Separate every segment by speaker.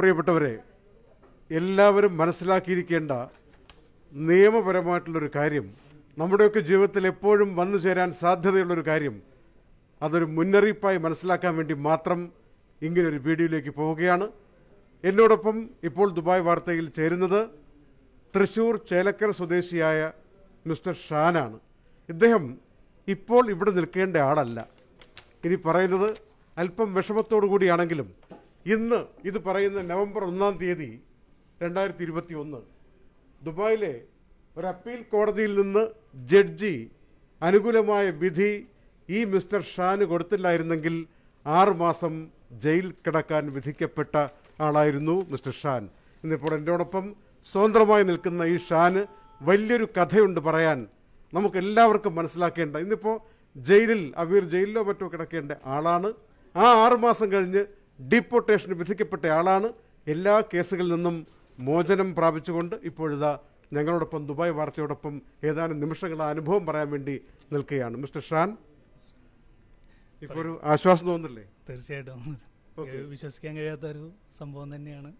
Speaker 1: പ്രിയപ്പെട്ടവരെ എല്ലാവരും മനസ്സിലാക്കിയിരിക്കേണ്ട നിയമപരമായിട്ടുള്ളൊരു കാര്യം നമ്മുടെയൊക്കെ ജീവിതത്തിൽ എപ്പോഴും വന്നു ചേരാൻ സാധ്യതയുള്ളൊരു കാര്യം അതൊരു മുന്നറിയിപ്പായി മനസ്സിലാക്കാൻ വേണ്ടി മാത്രം ഇങ്ങനൊരു വീഡിയോയിലേക്ക് പോവുകയാണ് എന്നോടൊപ്പം ഇപ്പോൾ ദുബായ് വാർത്തയിൽ ചേരുന്നത് തൃശൂർ ചേലക്കര സ്വദേശിയായ മിസ്റ്റർ ഷാനാണ് ഇദ്ദേഹം ഇപ്പോൾ ഇവിടെ നിൽക്കേണ്ട ആളല്ല ഇനി പറയുന്നത് അല്പം വിഷമത്തോടു കൂടിയാണെങ്കിലും ഇന്ന് ഇത് പറയുന്ന നവംബർ ഒന്നാം തീയതി രണ്ടായിരത്തി ഇരുപത്തി ഒന്ന് ദുബായിലെ ഒരു അപ്പീൽ കോടതിയിൽ നിന്ന് ജഡ്ജി അനുകൂലമായ വിധി ഈ മിസ്റ്റർ ഷാന് കൊടുത്തില്ലായിരുന്നെങ്കിൽ ആറുമാസം ജയിൽ കിടക്കാൻ വിധിക്കപ്പെട്ട ആളായിരുന്നു മിസ്റ്റർ ഷാൻ ഇന്നിപ്പോൾ എൻ്റോടൊപ്പം സ്വതന്ത്രമായി നിൽക്കുന്ന ഈ ഷാന് വലിയൊരു കഥയുണ്ട് പറയാൻ നമുക്കെല്ലാവർക്കും മനസ്സിലാക്കേണ്ട ഇന്നിപ്പോൾ ജയിലിൽ അവീർ ജയിലിലോ മറ്റോ കിടക്കേണ്ട ആളാണ് ആ ആറുമാസം കഴിഞ്ഞ് ഡീപ്പോർട്ടേഷന് വിധിക്കപ്പെട്ടയാളാണ് എല്ലാ കേസുകളിൽ നിന്നും മോചനം പ്രാപിച്ചുകൊണ്ട് ഇപ്പോഴിതാ ഞങ്ങളോടൊപ്പം ദുബായ് വാർത്തയോടൊപ്പം ഏതാനും നിമിഷങ്ങൾ അനുഭവം പറയാൻ വേണ്ടി നിൽക്കുകയാണ് മിസ്റ്റർ ഷാൻ
Speaker 2: ഇപ്പോൾ ഒരു ആശ്വാസം തോന്നുന്നില്ലേ തീർച്ചയായിട്ടും വിശ്വസിക്കാൻ കഴിയാത്ത ഒരു സംഭവം തന്നെയാണ്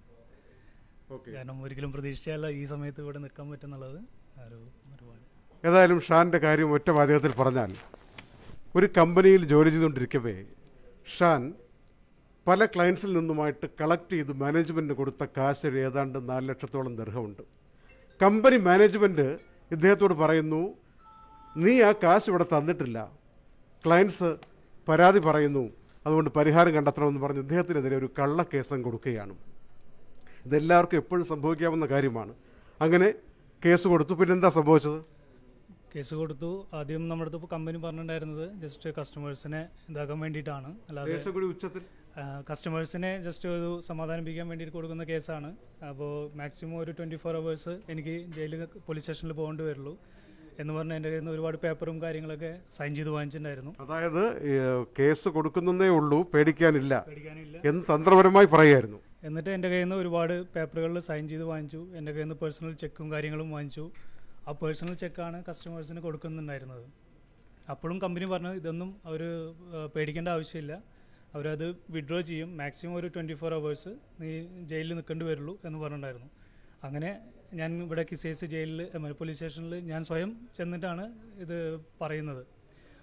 Speaker 2: കാരണം ഒരിക്കലും പ്രതീക്ഷിച്ചല്ല ഈ സമയത്ത് ഇവിടെ നിൽക്കാൻ പറ്റുന്നുള്ളത്
Speaker 1: ഏതായാലും ഷാൻ്റെ കാര്യം ഒറ്റ പറഞ്ഞാൽ ഒരു കമ്പനിയിൽ ജോലി ചെയ്തുകൊണ്ടിരിക്കവേ ഷാൻ പല ക്ലയൻസിൽ നിന്നുമായിട്ട് കളക്ട് ചെയ്ത് മാനേജ്മെൻറ്റിന് കൊടുത്ത കാശ് ഏതാണ്ട് നാല് ലക്ഷത്തോളം ദർഹമുണ്ട് കമ്പനി മാനേജ്മെൻറ്റ് ഇദ്ദേഹത്തോട് പറയുന്നു നീ ആ കാശ് ഇവിടെ തന്നിട്ടില്ല ക്ലയൻസ് പരാതി പറയുന്നു അതുകൊണ്ട് പരിഹാരം കണ്ടെത്തണമെന്ന് പറഞ്ഞ് ഇദ്ദേഹത്തിനെതിരെ ഒരു കള്ളക്കേസം കൊടുക്കുകയാണ് ഇതെല്ലാവർക്കും എപ്പോഴും സംഭവിക്കാവുന്ന കാര്യമാണ് അങ്ങനെ കേസ് കൊടുത്തു പിന്നെന്താ സംഭവിച്ചത്
Speaker 2: കേസ് കൊടുത്തു ആദ്യം നമ്മുടെ അടുത്ത് കമ്പനി പറഞ്ഞിട്ടുണ്ടായിരുന്നത് ജസ്റ്റ് കസ്റ്റമേഴ്സിനെ ഇതാക്കാൻ വേണ്ടിയിട്ടാണ് അല്ലാതെ ഉച്ചത്തിൽ കസ്റ്റമേഴ്സിനെ ജസ്റ്റ് ഒരു സമാധാനിപ്പിക്കാൻ വേണ്ടിയിട്ട് കൊടുക്കുന്ന കേസാണ് അപ്പോൾ മാക്സിമം ഒരു ട്വൻറ്റി ഫോർ അവേഴ്സ് എനിക്ക് ജയിലിൽ പോലീസ് സ്റ്റേഷനിൽ പോകേണ്ടി വരുള്ളൂ എന്ന് പറഞ്ഞാൽ എൻ്റെ കയ്യിൽ നിന്ന് ഒരുപാട് പേപ്പറും കാര്യങ്ങളൊക്കെ സൈൻ ചെയ്ത് വാങ്ങിച്ചിട്ടുണ്ടായിരുന്നു
Speaker 1: അതായത് കേസ് കൊടുക്കുന്നതേ ഉള്ളൂ പേടിക്കാനില്ല എന്ന് തന്ത്രപരമായി പറയായിരുന്നു
Speaker 2: എന്നിട്ട് എൻ്റെ കയ്യിൽ നിന്ന് ഒരുപാട് പേപ്പറുകളിൽ സൈൻ ചെയ്ത് വാങ്ങിച്ചു എൻ്റെ കയ്യിൽ നിന്ന് പേഴ്സണൽ ചെക്കും കാര്യങ്ങളും വാങ്ങിച്ചു ആ പേഴ്സണൽ ചെക്കാണ് കസ്റ്റമേഴ്സിന് കൊടുക്കുന്നുണ്ടായിരുന്നത് അപ്പോഴും കമ്പനി പറഞ്ഞു ഇതൊന്നും അവർ പേടിക്കേണ്ട ആവശ്യമില്ല അവരത് വിഡ്രോ ചെയ്യും മാക്സിമം ഒരു ട്വൻറ്റി ഫോർ അവേഴ്സ് നീ ജയിലിൽ നിൽക്കേണ്ടി വരുള്ളൂ എന്ന് പറഞ്ഞിട്ടുണ്ടായിരുന്നു അങ്ങനെ ഞാൻ ഇവിടെ കിസേസ് ജയിലിൽ പോലീസ് സ്റ്റേഷനിൽ ഞാൻ സ്വയം ചെന്നിട്ടാണ് ഇത് പറയുന്നത്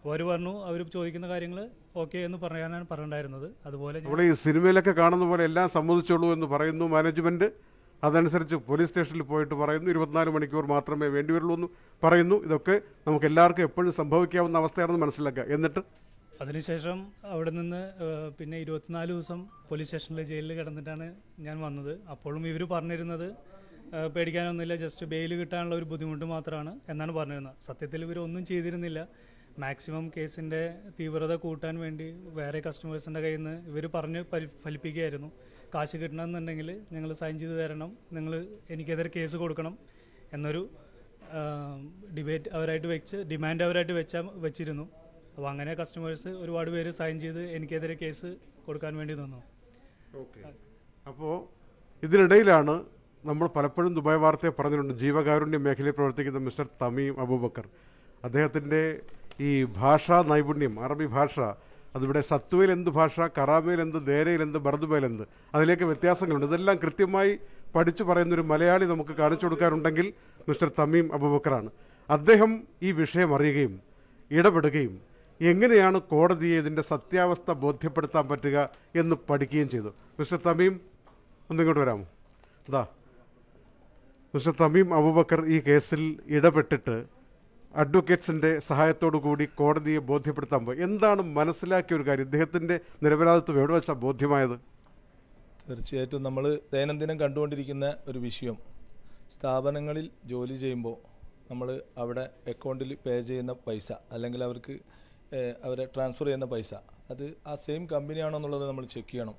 Speaker 2: അവർ പറഞ്ഞു അവർ ചോദിക്കുന്ന കാര്യങ്ങൾ ഓക്കെ എന്ന് പറയാനാണ് പറഞ്ഞിട്ടുണ്ടായിരുന്നത് അതുപോലെ നമ്മൾ ഈ സിനിമയിലൊക്കെ
Speaker 1: കാണുന്ന പോലെ എല്ലാം സമ്മതിച്ചുള്ളൂ എന്ന് പറയുന്നു മാനേജ്മെൻറ്റ് അതനുസരിച്ച് പോലീസ് സ്റ്റേഷനിൽ പോയിട്ട് പറയുന്നു ഇരുപത്തിനാല് മണിക്കൂർ മാത്രമേ വരുള്ളൂ എന്ന് പറയുന്നു ഇതൊക്കെ നമുക്ക് എല്ലാവർക്കും എപ്പോഴും സംഭവിക്കാവുന്ന അവസ്ഥയാണെന്ന് മനസ്സിലാക്കുക എന്നിട്ട്
Speaker 2: അതിനുശേഷം അവിടെ നിന്ന് പിന്നെ ഇരുപത്തിനാല് ദിവസം പോലീസ് സ്റ്റേഷനിലെ ജയിലിൽ കിടന്നിട്ടാണ് ഞാൻ വന്നത് അപ്പോഴും ഇവർ പറഞ്ഞിരുന്നത് പേടിക്കാനൊന്നുമില്ല ജസ്റ്റ് ബെയിൽ കിട്ടാനുള്ള ഒരു ബുദ്ധിമുട്ട് മാത്രമാണ് എന്നാണ് പറഞ്ഞിരുന്നത് സത്യത്തിൽ ഇവർ ഒന്നും ചെയ്തിരുന്നില്ല മാക്സിമം കേസിൻ്റെ തീവ്രത കൂട്ടാൻ വേണ്ടി വേറെ കസ്റ്റമേഴ്സിൻ്റെ കയ്യിൽ നിന്ന് ഇവർ പറഞ്ഞ് ഫലിപ്പിക്കുകയായിരുന്നു കാശ് കിട്ടണമെന്നുണ്ടെങ്കിൽ നിങ്ങൾ സൈൻ ചെയ്ത് തരണം നിങ്ങൾ എനിക്കെതിരെ കേസ് കൊടുക്കണം എന്നൊരു ഡിബേറ്റ് അവരായിട്ട് വെച്ച് ഡിമാൻഡ് അവരായിട്ട് വെച്ച വെച്ചിരുന്നു അപ്പോൾ അങ്ങനെ കസ്റ്റമേഴ്സ് ഒരുപാട് പേര് സൈൻ ചെയ്ത് എനിക്കെതിരെ കേസ് കൊടുക്കാൻ വേണ്ടി നിന്നു ഓക്കെ
Speaker 1: അപ്പോൾ ഇതിനിടയിലാണ് നമ്മൾ പലപ്പോഴും ദുബായ് വാർത്തയെ പറഞ്ഞിട്ടുണ്ട് ജീവകാരുണ്യ മേഖലയിൽ പ്രവർത്തിക്കുന്ന മിസ്റ്റർ തമീം അബൂബക്കർ അദ്ദേഹത്തിൻ്റെ ഈ ഭാഷാ നൈപുണ്യം അറബി ഭാഷ അതിവിടെ സത്വയിൽ എന്ത് ഭാഷ കറാമയിൽ എന്ത് ദേരയിൽ എന്ത് ബർദുബയിൽ എന്ത് അതിലേക്ക് വ്യത്യാസങ്ങളുണ്ട് ഇതെല്ലാം കൃത്യമായി പഠിച്ചു പറയുന്നൊരു മലയാളി നമുക്ക് കാണിച്ചു കൊടുക്കാറുണ്ടെങ്കിൽ മിസ്റ്റർ തമീം അബൂബക്കറാണ് അദ്ദേഹം ഈ വിഷയം അറിയുകയും ഇടപെടുകയും എങ്ങനെയാണ് കോടതിയെ ഇതിൻ്റെ സത്യാവസ്ഥ ബോധ്യപ്പെടുത്താൻ പറ്റുക എന്ന് പഠിക്കുകയും ചെയ്തു മിസ്റ്റർ തമീം ഒന്നിങ്ങോട്ട് വരാമോ അതാ മിസ്റ്റർ തമീം അബൂബക്കർ ഈ കേസിൽ ഇടപെട്ടിട്ട് അഡ്വക്കേറ്റ്സിൻ്റെ സഹായത്തോടു കൂടി കോടതിയെ ബോധ്യപ്പെടുത്താൻ പോയി എന്താണ് മനസ്സിലാക്കിയ ഒരു കാര്യം ഇദ്ദേഹത്തിൻ്റെ നിരപരാധിത്വം എവിടെ വെച്ചാൽ ബോധ്യമായത്
Speaker 3: തീർച്ചയായിട്ടും നമ്മൾ ദൈനംദിനം കണ്ടുകൊണ്ടിരിക്കുന്ന ഒരു വിഷയം സ്ഥാപനങ്ങളിൽ ജോലി ചെയ്യുമ്പോൾ നമ്മൾ അവിടെ അക്കൗണ്ടിൽ പേ ചെയ്യുന്ന പൈസ അല്ലെങ്കിൽ അവർക്ക് അവരെ ട്രാൻസ്ഫർ ചെയ്യുന്ന പൈസ അത് ആ സെയിം കമ്പനിയാണോ എന്നുള്ളത് നമ്മൾ ചെക്ക് ചെയ്യണം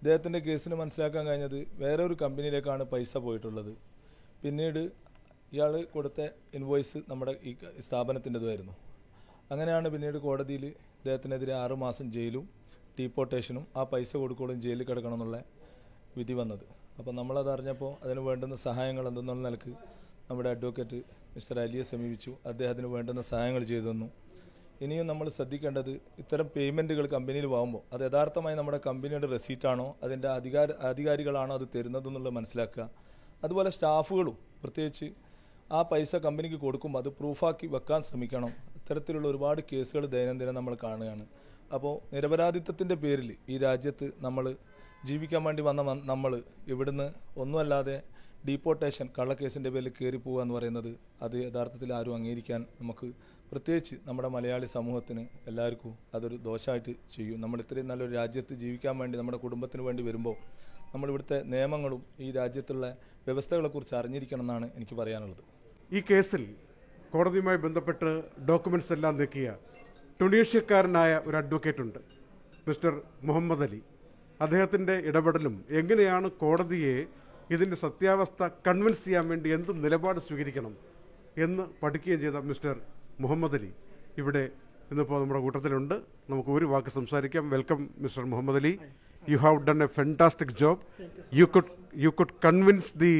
Speaker 3: ഇദ്ദേഹത്തിൻ്റെ കേസിന് മനസ്സിലാക്കാൻ കഴിഞ്ഞത് വേറെ ഒരു കമ്പനിയിലേക്കാണ് പൈസ പോയിട്ടുള്ളത് പിന്നീട് ഇയാൾ കൊടുത്ത ഇൻവോയ്സ് നമ്മുടെ ഈ സ്ഥാപനത്തിൻ്റെതുമായിരുന്നു അങ്ങനെയാണ് പിന്നീട് കോടതിയിൽ ഇദ്ദേഹത്തിനെതിരെ ആറുമാസം ജയിലും ഡീപ്പോർട്ടേഷനും ആ പൈസ കൊടുക്കോളും ജയിലിൽ കിടക്കണം എന്നുള്ള വിധി വന്നത് അപ്പോൾ നമ്മളത് അറിഞ്ഞപ്പോൾ അതിന് വേണ്ടുന്ന സഹായങ്ങൾ എന്തെന്നുള്ള നിലക്ക് നമ്മുടെ അഡ്വക്കേറ്റ് മിസ്റ്റർ അലിയെ സമീപിച്ചു അദ്ദേഹത്തിന് വേണ്ടുന്ന സഹായങ്ങൾ ചെയ്തു തന്നു ഇനിയും നമ്മൾ ശ്രദ്ധിക്കേണ്ടത് ഇത്തരം പേയ്മെൻറ്റുകൾ കമ്പനിയിൽ വാങ്ങുമ്പോൾ അത് യഥാർത്ഥമായി നമ്മുടെ കമ്പനിയുടെ റെസീറ്റാണോ അതിൻ്റെ അധികാര അധികാരികളാണോ അത് തരുന്നതെന്നുള്ളത് മനസ്സിലാക്കുക അതുപോലെ സ്റ്റാഫുകളും പ്രത്യേകിച്ച് ആ പൈസ കമ്പനിക്ക് കൊടുക്കുമ്പോൾ അത് പ്രൂഫാക്കി വെക്കാൻ ശ്രമിക്കണം ഇത്തരത്തിലുള്ള ഒരുപാട് കേസുകൾ ദൈനംദിനം നമ്മൾ കാണുകയാണ് അപ്പോൾ നിരപരാധിത്വത്തിൻ്റെ പേരിൽ ഈ രാജ്യത്ത് നമ്മൾ ജീവിക്കാൻ വേണ്ടി വന്ന നമ്മൾ ഇവിടുന്ന് ഒന്നുമല്ലാതെ ഡീപ്പോർട്ടേഷൻ കള്ളക്കേസിൻ്റെ പേരിൽ കയറി പോവുക എന്ന് പറയുന്നത് അത് യഥാർത്ഥത്തിൽ ആരും അംഗീകരിക്കാൻ നമുക്ക് പ്രത്യേകിച്ച് നമ്മുടെ മലയാളി സമൂഹത്തിന് എല്ലാവർക്കും അതൊരു ദോഷമായിട്ട് ചെയ്യും നമ്മൾ ഇത്രയും നല്ലൊരു രാജ്യത്ത് ജീവിക്കാൻ വേണ്ടി നമ്മുടെ കുടുംബത്തിന് വേണ്ടി വരുമ്പോൾ നമ്മളിവിടുത്തെ നിയമങ്ങളും ഈ രാജ്യത്തുള്ള വ്യവസ്ഥകളെക്കുറിച്ച് അറിഞ്ഞിരിക്കണം എന്നാണ് എനിക്ക് പറയാനുള്ളത് ഈ
Speaker 1: കേസിൽ കോടതിയുമായി ബന്ധപ്പെട്ട് ഡോക്യുമെൻറ്റ്സ് എല്ലാം നീക്കിയ ടുണീഷ്യക്കാരനായ ഒരു അഡ്വക്കേറ്റ് ഉണ്ട് മിസ്റ്റർ മുഹമ്മദ് അലി അദ്ദേഹത്തിൻ്റെ ഇടപെടലും എങ്ങനെയാണ് കോടതിയെ ഇതിൻ്റെ സത്യാവസ്ഥ കൺവിൻസ് ചെയ്യാൻ വേണ്ടി എന്ത് നിലപാട് സ്വീകരിക്കണം എന്ന് പഠിക്കുകയും ചെയ്ത മിസ്റ്റർ മുഹമ്മദ് അലി ഇവിടെ ഇന്നിപ്പോൾ നമ്മുടെ കൂട്ടത്തിലുണ്ട് നമുക്ക് ഒരു വാക്ക് സംസാരിക്കാം welcome mister Muhammad Ali you have done a fantastic job you could you could convince the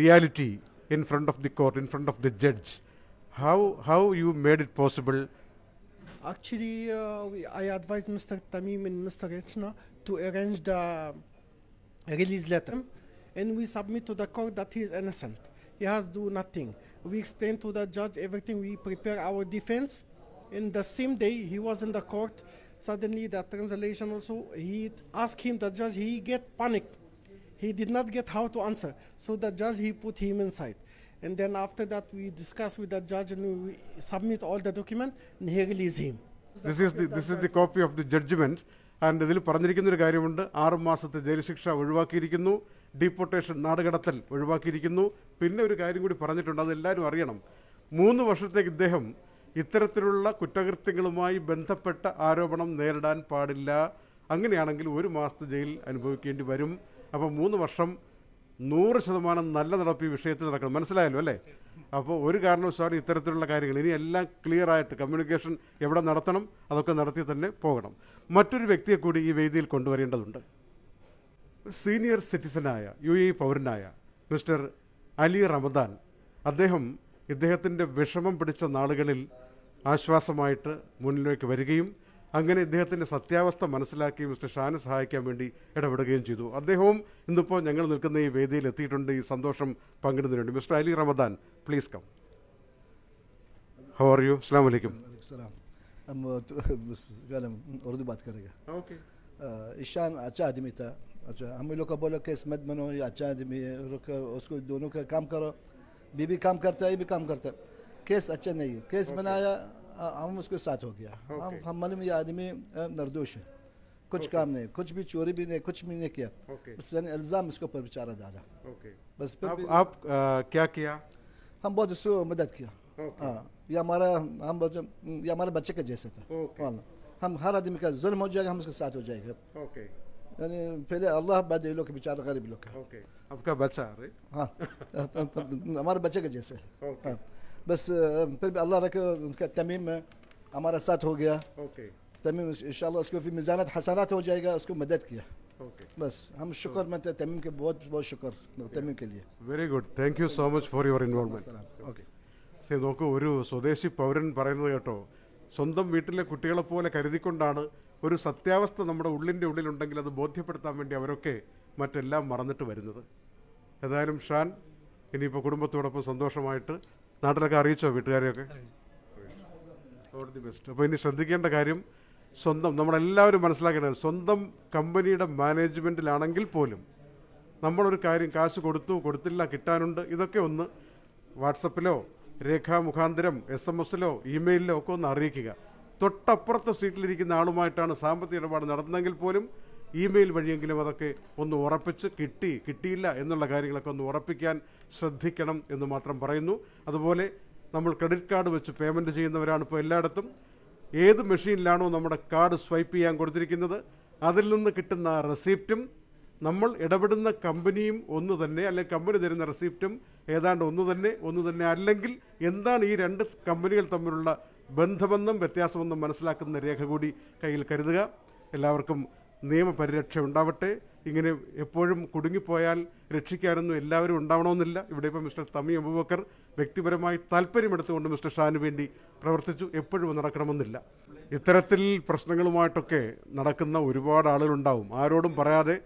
Speaker 1: reality in front of the court in front of the judge how how you made it possible Actually, uh, we, I advised Mr. Tamim and Mr. Rechna to arrange the release letter. and we submit to the court that he is innocent. He has do nothing. We explain to the judge everything. We prepare our defense. In the same day, he was in the court. Suddenly, the translation also he asked him the judge. He get panic. He did not get how to answer. So the judge he put him inside. And then after that, we discuss with the judge and we submit all the document and he release him. this is the copy of the judgment. And little judgment and ഇതിൽ പറഞ്ഞിരിക്കുന്നൊരു കാര്യമുണ്ട് ആറ് മാസത്തെ jail kiri ഒഴിവാക്കിയിരിക്കുന്നു deportation നാടുകടത്തൽ ഒഴിവാക്കിയിരിക്കുന്നു പിന്നെ ഒരു കാര്യം കൂടി പറഞ്ഞിട്ടുണ്ട് അതെല്ലാവരും അറിയണം മൂന്ന് വർഷത്തേക്ക് ഇദ്ദേഹം ഇത്തരത്തിലുള്ള കുറ്റകൃത്യങ്ങളുമായി ബന്ധപ്പെട്ട ആരോപണം നേരിടാൻ പാടില്ല അങ്ങനെയാണെങ്കിൽ ഒരു മാസത്തെ ജയിൽ അനുഭവിക്കേണ്ടി വരും അപ്പോൾ മൂന്ന് വർഷം നൂറ് ശതമാനം നല്ല നടപ്പ് ഈ വിഷയത്തിൽ നടക്കണം മനസ്സിലായല്ലോ അല്ലേ അപ്പോൾ ഒരു കാരണവശാലും ഇത്തരത്തിലുള്ള കാര്യങ്ങൾ ഇനി എല്ലാം ക്ലിയർ ആയിട്ട് കമ്മ്യൂണിക്കേഷൻ എവിടെ നടത്തണം അതൊക്കെ നടത്തി തന്നെ പോകണം മറ്റൊരു വ്യക്തിയെ കൂടി ഈ വേദിയിൽ കൊണ്ടുവരേണ്ടതുണ്ട് സീനിയർ സിറ്റിസനായ യു എ പൗരനായ മിസ്റ്റർ അലി റമദാൻ അദ്ദേഹം ഇദ്ദേഹത്തിൻ്റെ വിഷമം പിടിച്ച നാളുകളിൽ ആശ്വാസമായിട്ട് മുന്നിലേക്ക് വരികയും അങ്ങനെ ഇദ്ദേഹത്തിൻ്റെ സത്യാവസ്ഥ മനസ്സിലാക്കി മിസ്റ്റർ ഷാനെ സഹായിക്കാൻ വേണ്ടി ഇടപെടുകയും ചെയ്തു അദ്ദേഹവും ഇന്നിപ്പോൾ ഞങ്ങൾ നിൽക്കുന്ന ഈ വേദിയിൽ എത്തിയിട്ടുണ്ട് ഈ സന്തോഷം പങ്കിടുന്നതിനുണ്ട് Mr Ali Ramadan please come how are you അസ്സാം വലൈക്കും
Speaker 4: हम उर्दू अच्छा हम लोग का बोला केस मत बनो या अच्छा आदमी है उसको दोनों का काम करो बीबी काम करता है ये भी काम करता है केस अच्छा नहीं है केस okay. बनाया हम उसके साथ हो गया okay. हम हम मालूम ये आदमी निर्दोष है कुछ okay. काम नहीं कुछ भी चोरी भी नहीं कुछ भी नहीं किया okay. उसने इल्ज़ाम इसके ऊपर बेचारा डाला okay. बस आप,
Speaker 1: आप आ, क्या किया हम
Speaker 4: बहुत उसको मदद किया okay. हाँ ये हमारा हम ये हमारे बच्चे के जैसे था हाँ, okay. हम हर आदमी का जुल्म हो जाएगा हम उसके साथ हो जाएगा okay. يعني पहले अल्लाह बाजे लोग बेचारे गरीब लोग ओके आपका बच्चा है हाँ हमारे बच्चे के जैसे ओके हाँ, बस फिर भी अल्लाह रखे उनका तमीम हमारा साथ हो गया ओके तमीम इन उसको फिर मिजानत हसनात हो जाएगा उसको मदद किया ओके बस हम शुक्र में तमीम के बहुत बहुत शुक्र तमीम के लिए
Speaker 1: very good thank you so much for your involvement okay പക്ഷേ നോക്കൂ ഒരു സ്വദേശി പൗരൻ പറയുന്നത് കേട്ടോ സ്വന്തം വീട്ടിലെ കുട്ടികളെപ്പോലെ കരുതിക്കൊണ്ടാണ് ഒരു സത്യാവസ്ഥ നമ്മുടെ ഉള്ളിൻ്റെ ഉള്ളിലുണ്ടെങ്കിൽ അത് ബോധ്യപ്പെടുത്താൻ വേണ്ടി അവരൊക്കെ മറ്റെല്ലാം മറന്നിട്ട് വരുന്നത് ഏതായാലും ഷാൻ ഇനിയിപ്പോൾ കുടുംബത്തോടൊപ്പം സന്തോഷമായിട്ട് നാട്ടിലൊക്കെ അറിയിച്ചോ വീട്ടുകാരെയൊക്കെ ഓൾ ദി ബെസ്റ്റ് അപ്പോൾ ഇനി ശ്രദ്ധിക്കേണ്ട കാര്യം സ്വന്തം നമ്മളെല്ലാവരും മനസ്സിലാക്കേണ്ടത് സ്വന്തം കമ്പനിയുടെ മാനേജ്മെൻറ്റിലാണെങ്കിൽ പോലും നമ്മളൊരു കാര്യം കാശ് കൊടുത്തു കൊടുത്തില്ല കിട്ടാനുണ്ട് ഇതൊക്കെ ഒന്ന് വാട്സപ്പിലോ രേഖാമുഖാന്തരം എസ് എം എസിലോ ഇമെയിലിലോ ഒക്കെ ഒന്ന് അറിയിക്കുക തൊട്ടപ്പുറത്തെ സീറ്റിലിരിക്കുന്ന ആളുമായിട്ടാണ് സാമ്പത്തിക ഇടപാട് നടന്നതെങ്കിൽ പോലും ഇമെയിൽ വഴിയെങ്കിലും അതൊക്കെ ഒന്ന് ഉറപ്പിച്ച് കിട്ടി കിട്ടിയില്ല എന്നുള്ള കാര്യങ്ങളൊക്കെ ഒന്ന് ഉറപ്പിക്കാൻ ശ്രദ്ധിക്കണം എന്ന് മാത്രം പറയുന്നു അതുപോലെ നമ്മൾ ക്രെഡിറ്റ് കാർഡ് വെച്ച് പേയ്മെൻറ്റ് ചെയ്യുന്നവരാണ് ഇപ്പോൾ എല്ലായിടത്തും ഏത് മെഷീനിലാണോ നമ്മുടെ കാർഡ് സ്വൈപ്പ് ചെയ്യാൻ കൊടുത്തിരിക്കുന്നത് അതിൽ നിന്ന് കിട്ടുന്ന റെസീപ്റ്റും നമ്മൾ ഇടപെടുന്ന കമ്പനിയും ഒന്ന് തന്നെ അല്ലെങ്കിൽ കമ്പനി തരുന്ന റെസീപ്റ്റും ഏതാണ്ട് ഒന്ന് തന്നെ ഒന്ന് തന്നെ അല്ലെങ്കിൽ എന്താണ് ഈ രണ്ട് കമ്പനികൾ തമ്മിലുള്ള ബന്ധമെന്നും വ്യത്യാസമെന്നും മനസ്സിലാക്കുന്ന രേഖ കൂടി കയ്യിൽ കരുതുക എല്ലാവർക്കും നിയമപരിരക്ഷ ഉണ്ടാവട്ടെ ഇങ്ങനെ എപ്പോഴും കുടുങ്ങിപ്പോയാൽ രക്ഷിക്കാനൊന്നും എല്ലാവരും ഉണ്ടാവണമെന്നില്ല ഇവിടെ ഇപ്പോൾ മിസ്റ്റർ തമി അബൂബക്കർ വ്യക്തിപരമായി താല്പര്യമെടുത്തുകൊണ്ട് മിസ്റ്റർ ഷാനു വേണ്ടി പ്രവർത്തിച്ചു എപ്പോഴും നടക്കണമെന്നില്ല ഇത്തരത്തിൽ പ്രശ്നങ്ങളുമായിട്ടൊക്കെ നടക്കുന്ന ഒരുപാട് ആളുകളുണ്ടാവും ആരോടും പറയാതെ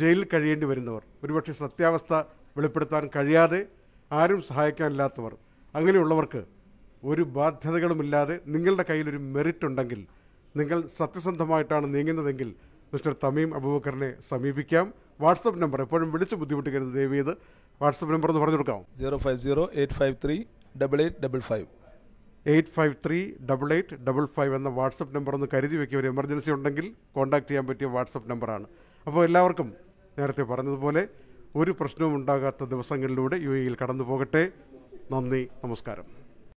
Speaker 1: ജയിലിൽ കഴിയേണ്ടി വരുന്നവർ ഒരുപക്ഷെ സത്യാവസ്ഥ വെളിപ്പെടുത്താൻ കഴിയാതെ ആരും സഹായിക്കാനില്ലാത്തവർ അങ്ങനെയുള്ളവർക്ക് ഒരു ബാധ്യതകളുമില്ലാതെ നിങ്ങളുടെ കയ്യിലൊരു മെറിറ്റ് ഉണ്ടെങ്കിൽ നിങ്ങൾ സത്യസന്ധമായിട്ടാണ് നീങ്ങുന്നതെങ്കിൽ മിസ്റ്റർ തമീം അബൂബക്കറിനെ സമീപിക്കാം വാട്സപ്പ് നമ്പർ എപ്പോഴും വിളിച്ച് ബുദ്ധിമുട്ടിക്കരുത് ദയവ് ചെയ്ത് വാട്സപ്പ് നമ്പർ എന്ന് പറഞ്ഞു കൊടുക്കാം
Speaker 3: zero five zero eight five
Speaker 1: three double eight double five eight five three double eight double five എന്ന വാട്സപ്പ് നമ്പർ ഒന്ന് കരുതി വയ്ക്കുക ഒരു എമർജൻസി ഉണ്ടെങ്കിൽ കോൺടാക്ട് ചെയ്യാൻ പറ്റിയ വാട്സപ്പ് നമ്പറാണ് അപ്പോൾ എല്ലാവർക്കും നേരത്തെ പറഞ്ഞതുപോലെ ഒരു പ്രശ്നവും ഉണ്ടാകാത്ത ദിവസങ്ങളിലൂടെ യു എയിൽ കടന്നു പോകട്ടെ നന്ദി നമസ്കാരം